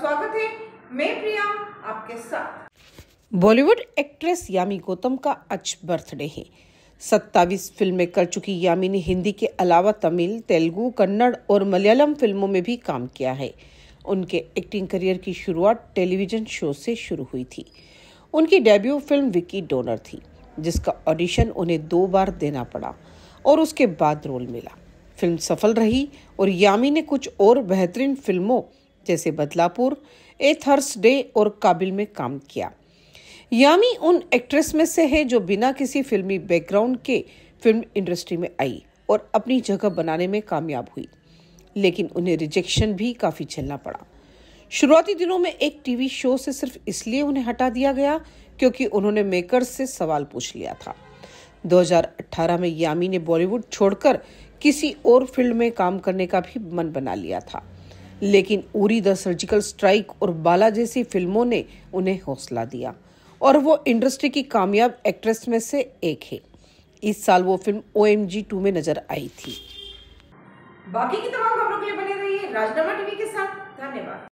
स्वागत है मैं प्रिया आपके साथ बॉलीवुड एक्ट्रेस यामी गौतम का आज बर्थडे है सत्तावीस फिल्में कर चुकी यामी ने हिंदी के अलावा तमिल तेलुगु कन्नड़ और मलयालम फिल्मों में भी काम किया है उनके एक्टिंग करियर की शुरुआत टेलीविजन शो से शुरू हुई थी उनकी डेब्यू फिल्म विकी डोनर थी जिसका ऑडिशन उन्हें दो बार देना पड़ा और उसके बाद रोल मिला फिल्म सफल रही और यामी ने कुछ और बेहतरीन फिल्मों जैसे बदलापुर ए थर्सडे और काबिल में काम किया यामी उन एक्ट्रेस में से है जो बिना किसी फिल्मी बैकग्राउंड के फिल्म इंडस्ट्री में आई और अपनी जगह बनाने में कामयाब हुई लेकिन उन्हें रिजेक्शन भी काफ़ी झेलना पड़ा शुरुआती दिनों में एक टीवी शो से सिर्फ इसलिए उन्हें हटा दिया गया क्योंकि उन्होंने मेकर्स से सवाल पूछ लिया था 2018 में यामी ने बॉलीवुड छोड़कर किसी और फील्ड में काम करने का भी मन बना लिया था लेकिन उरी द सर्जिकल स्ट्राइक और बाला जैसी फिल्मों ने उन्हें हौसला दिया और वो इंडस्ट्री की कामयाब एक्ट्रेस में से एक है इस साल वो film O M G two में नजर आई थी बाकी की तमाम खबरों के लिए बने रहिए राजनामा टीवी के साथ धन्यवाद